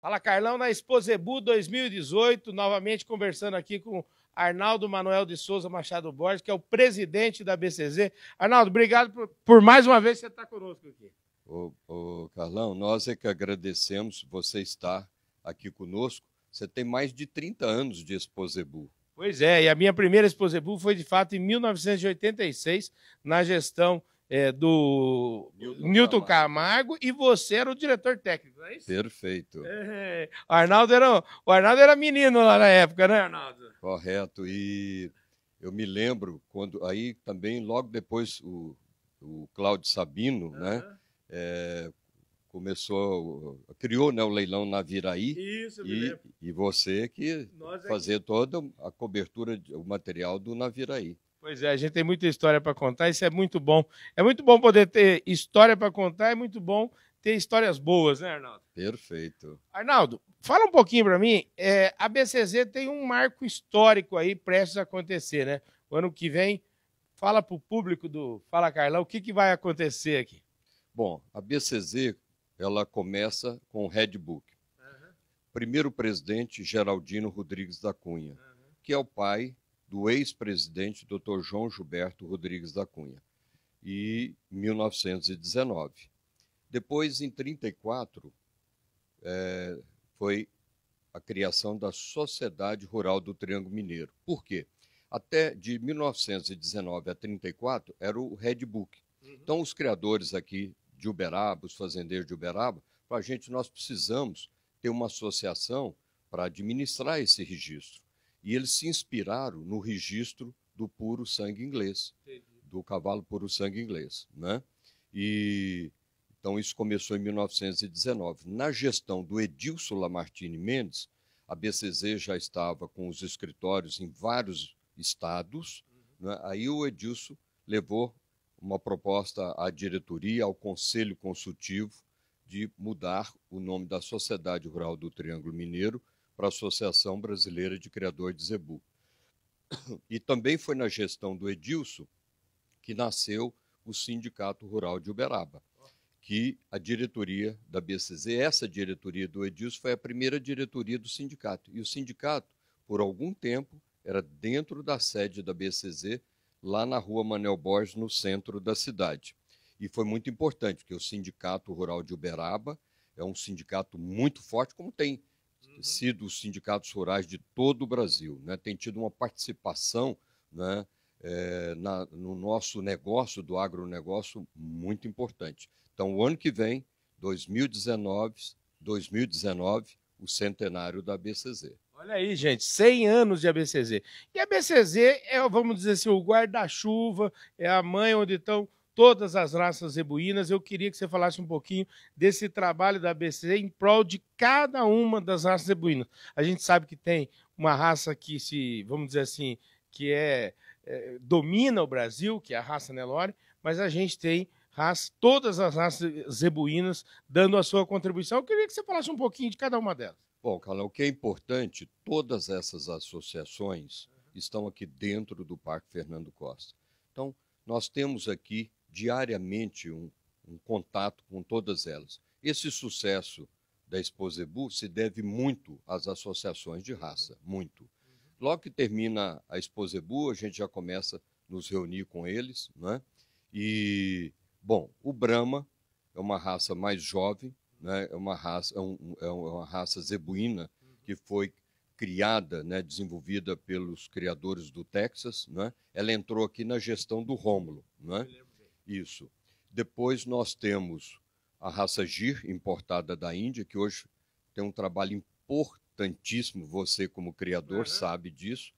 Fala Carlão na Exposebu 2018, novamente conversando aqui com Arnaldo Manuel de Souza Machado Borges, que é o presidente da BCZ. Arnaldo, obrigado por, por mais uma vez você estar tá conosco aqui. Ô, ô, Carlão, nós é que agradecemos você estar aqui conosco. Você tem mais de 30 anos de Exposebu. Pois é, e a minha primeira Exposebu foi de fato em 1986, na gestão é, do Newton, Newton Camargo. Camargo. e você era o diretor técnico, não é isso? Perfeito. É, Arnaldo era, o Arnaldo era menino lá na época, né, Arnaldo? Correto. E eu me lembro quando aí também logo depois o, o Cláudio Sabino, uhum. né? É, começou, criou né, o leilão na Viraí. Isso, e, e você que Nós é fazer toda a cobertura, o material do Naviraí. Pois é, a gente tem muita história para contar, isso é muito bom. É muito bom poder ter história para contar, é muito bom ter histórias boas, né, Arnaldo? Perfeito. Arnaldo, fala um pouquinho para mim. É, a BCZ tem um marco histórico aí prestes a acontecer, né? O ano que vem, fala para o público do Fala Carlão o que, que vai acontecer aqui. Bom, a BCZ ela começa com o Red Book. Uhum. Primeiro presidente, Geraldino Rodrigues da Cunha, uhum. que é o pai do ex-presidente Dr. João Gilberto Rodrigues da Cunha, e 1919. Depois, em 1934, é, foi a criação da Sociedade Rural do Triângulo Mineiro. Por quê? Até de 1919 a 34 era o Red Book. Uhum. Então, os criadores aqui de Uberaba, os fazendeiros de Uberaba, para a gente nós precisamos ter uma associação para administrar esse registro. E eles se inspiraram no registro do puro sangue inglês, Entendi. do cavalo puro sangue inglês. Né? E então isso começou em 1919. Na gestão do Edilson Lamartine Mendes, a BCZ já estava com os escritórios em vários estados. Uhum. Né? Aí o Edilson levou uma proposta à diretoria, ao conselho consultivo, de mudar o nome da Sociedade Rural do Triângulo Mineiro para a Associação Brasileira de Criadores de Zebu. E também foi na gestão do Edilson que nasceu o Sindicato Rural de Uberaba, que a diretoria da BCZ, essa diretoria do Edilson, foi a primeira diretoria do sindicato. E o sindicato, por algum tempo, era dentro da sede da BCZ, lá na rua Manel Borges, no centro da cidade. E foi muito importante, porque o Sindicato Rural de Uberaba é um sindicato muito forte, como tem Uhum. sido os sindicatos rurais de todo o Brasil, né, tem tido uma participação né, é, na, no nosso negócio, do agronegócio, muito importante. Então, o ano que vem, 2019, 2019 o centenário da ABCZ. Olha aí, gente, 100 anos de ABCZ. E a ABCZ é, vamos dizer assim, o guarda-chuva, é a mãe onde estão todas as raças zebuínas. Eu queria que você falasse um pouquinho desse trabalho da ABC em prol de cada uma das raças zebuínas. A gente sabe que tem uma raça que se, vamos dizer assim, que é, é domina o Brasil, que é a raça Nelore, mas a gente tem raças todas as raças zebuínas dando a sua contribuição. Eu queria que você falasse um pouquinho de cada uma delas. Bom, Carlão, o que é importante, todas essas associações estão aqui dentro do Parque Fernando Costa. Então, nós temos aqui diariamente um, um contato com todas elas. Esse sucesso da Exposebu se deve muito às associações de raça, muito. Logo que termina a Exposebu, a gente já começa a nos reunir com eles, né? E bom, o Brahma é uma raça mais jovem, né? É uma raça é, um, é, é uma raça zebuína que foi criada, né, desenvolvida pelos criadores do Texas, né? Ela entrou aqui na gestão do Rômulo, né? Isso. Depois nós temos a raça Gir, importada da Índia, que hoje tem um trabalho importantíssimo, você como criador uhum. sabe disso,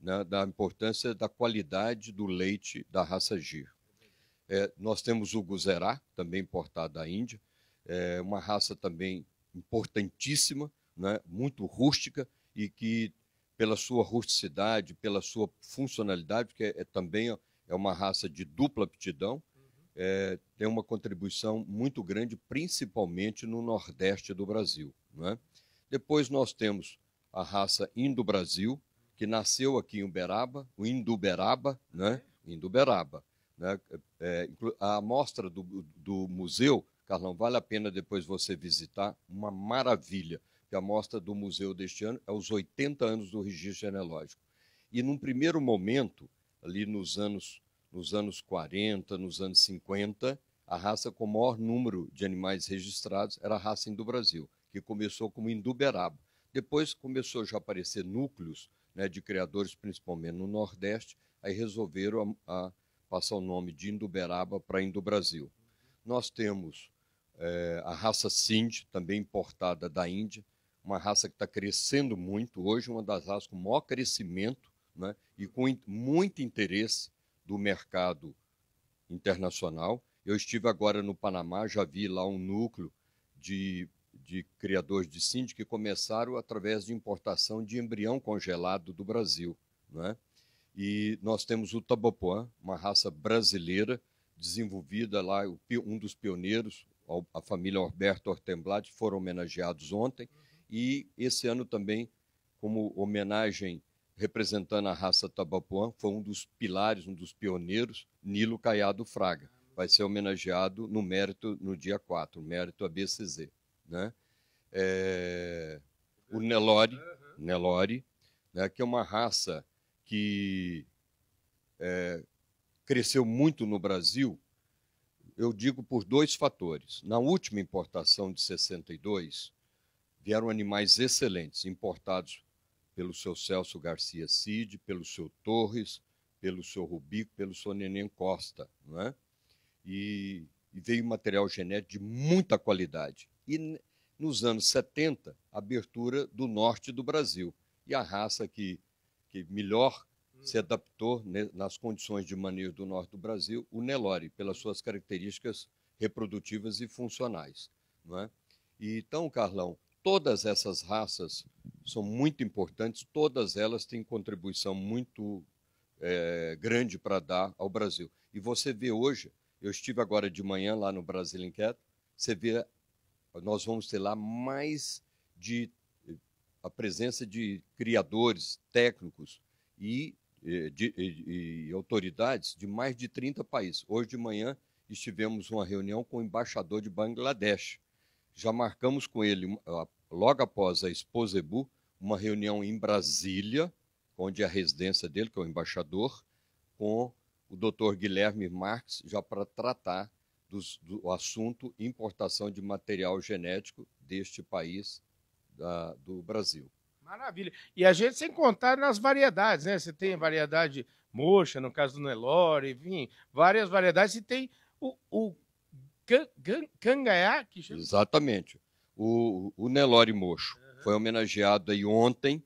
né, da importância da qualidade do leite da raça Gir. É, nós temos o Guzerá, também importado da Índia, é uma raça também importantíssima, né, muito rústica e que, pela sua rusticidade, pela sua funcionalidade, porque é, é também é uma raça de dupla aptidão, é, tem uma contribuição muito grande, principalmente no Nordeste do Brasil. Né? Depois nós temos a raça Indo-Brasil, que nasceu aqui em Uberaba, o Induberaba, né? Induberaba. Né? É, é? é a amostra do, do museu, Carlão, vale a pena depois você visitar, uma maravilha, que a amostra do museu deste ano é os 80 anos do registro genealógico. E num primeiro momento, ali nos anos nos anos 40, nos anos 50, a raça com o maior número de animais registrados era a raça indo-brasil, que começou como induberaba. Depois começou já a aparecer núcleos né, de criadores, principalmente no Nordeste, aí resolveram a, a passar o nome de Induberaba para Indo-Brasil. Nós temos é, a raça Sindh, também importada da Índia, uma raça que está crescendo muito hoje, uma das raças com maior crescimento né, e com muito interesse do mercado internacional. Eu estive agora no Panamá, já vi lá um núcleo de, de criadores de síndico que começaram através de importação de embrião congelado do Brasil. Né? E nós temos o Tabapuã, uma raça brasileira, desenvolvida lá, um dos pioneiros, a família Alberto Ortemblat, foram homenageados ontem. E esse ano também, como homenagem representando a raça Tabapuã, foi um dos pilares, um dos pioneiros, Nilo Caiado Fraga. Vai ser homenageado no mérito no dia 4, mérito ABCZ. Né? É, o Nelore, Nelore né, que é uma raça que é, cresceu muito no Brasil, eu digo por dois fatores. Na última importação de 62, vieram animais excelentes, importados pelo seu Celso Garcia Cid, pelo seu Torres, pelo seu Rubico, pelo seu Neném Costa, né? E, e veio material genético de muita qualidade. E nos anos 70, abertura do norte do Brasil. E a raça que, que melhor hum. se adaptou né, nas condições de manejo do norte do Brasil, o Nelore, pelas suas características reprodutivas e funcionais. Não é? E, então, Carlão, todas essas raças são muito importantes, todas elas têm contribuição muito é, grande para dar ao Brasil. E você vê hoje, eu estive agora de manhã lá no Brasil Inquieto, você vê, nós vamos ter lá mais de a presença de criadores, técnicos e, é, de, e, e autoridades de mais de 30 países. Hoje de manhã estivemos uma reunião com o embaixador de Bangladesh. Já marcamos com ele logo após a Exposebu, uma reunião em Brasília, onde é a residência dele, que é o embaixador, com o doutor Guilherme Marx, já para tratar do assunto importação de material genético deste país, da, do Brasil. Maravilha. E a gente sem contar nas variedades, né? Você tem variedade mocha, no caso do Nelore, enfim, várias variedades. E tem o, o can, can, cangaiá, que chama... Exatamente o, o Nelore Mocho. Uhum. Foi homenageado aí ontem uhum.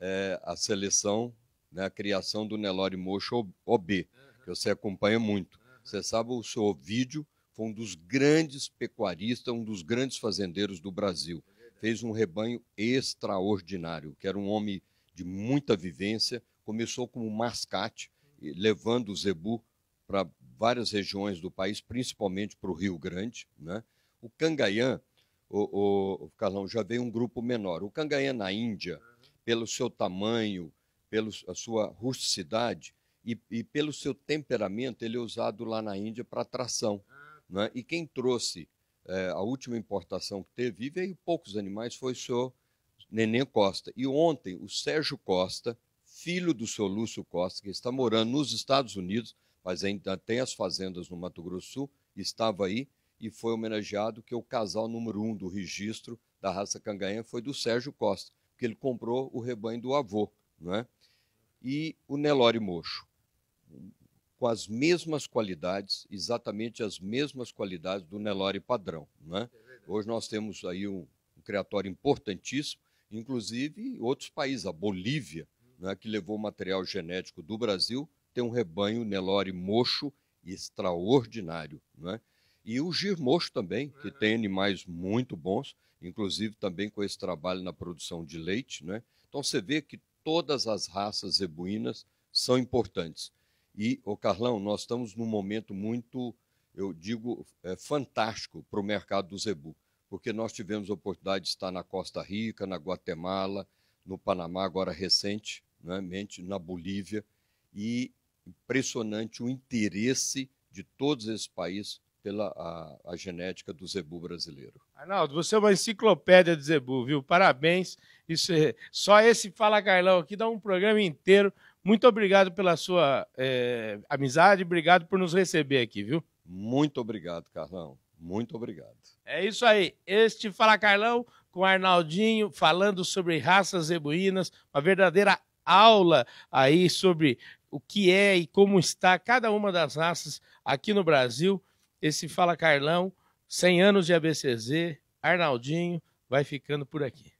é, a seleção, né, a criação do Nelore Mocho OB, uhum. que você acompanha muito. Você sabe, o seu vídeo foi um dos grandes pecuaristas, um dos grandes fazendeiros do Brasil. É Fez um rebanho extraordinário, que era um homem de muita vivência. Começou como mascate, uhum. levando o zebu para várias regiões do país, principalmente para o Rio Grande. Né? O Cangaiã o, o Carlão, já veio um grupo menor. O cangaé na Índia, pelo seu tamanho, pela sua rusticidade e, e, pelo seu temperamento, ele é usado lá na Índia para tração. Né? E quem trouxe é, a última importação que teve, e veio poucos animais, foi o senhor Neném Costa. E ontem, o Sérgio Costa, filho do senhor Lúcio Costa, que está morando nos Estados Unidos, mas ainda tem as fazendas no Mato Grosso Sul, estava aí, e foi homenageado que é o casal número um do registro da raça canganha foi do Sérgio Costa, que ele comprou o rebanho do avô, né? e o Nelore Mocho, com as mesmas qualidades, exatamente as mesmas qualidades do Nelore padrão. Né? Hoje nós temos aí um, um criatório importantíssimo, inclusive outros países, a Bolívia, né, que levou o material genético do Brasil, tem um rebanho Nelore Mocho extraordinário. Né? E o Girmocho também, que tem animais muito bons, inclusive também com esse trabalho na produção de leite. Né? Então você vê que todas as raças zebuínas são importantes. E, o Carlão, nós estamos num momento muito, eu digo, é, fantástico para o mercado do zebu, porque nós tivemos a oportunidade de estar na Costa Rica, na Guatemala, no Panamá, agora recente, né, na Bolívia, e impressionante o interesse de todos esses países pela a, a, genética do zebu brasileiro. Arnaldo, você é uma enciclopédia de zebu, viu? Parabéns. Isso é, só esse Fala Carlão aqui dá um programa inteiro. Muito obrigado pela sua é, amizade, obrigado por nos receber aqui, viu? Muito obrigado, Carlão. Muito obrigado. É isso aí. Este Fala Carlão com Arnaldinho falando sobre raças zebuínas, uma verdadeira aula aí sobre o que é e como está cada uma das raças aqui no Brasil esse Fala Carlão, 100 anos de ABCZ, Arnaldinho, vai ficando por aqui.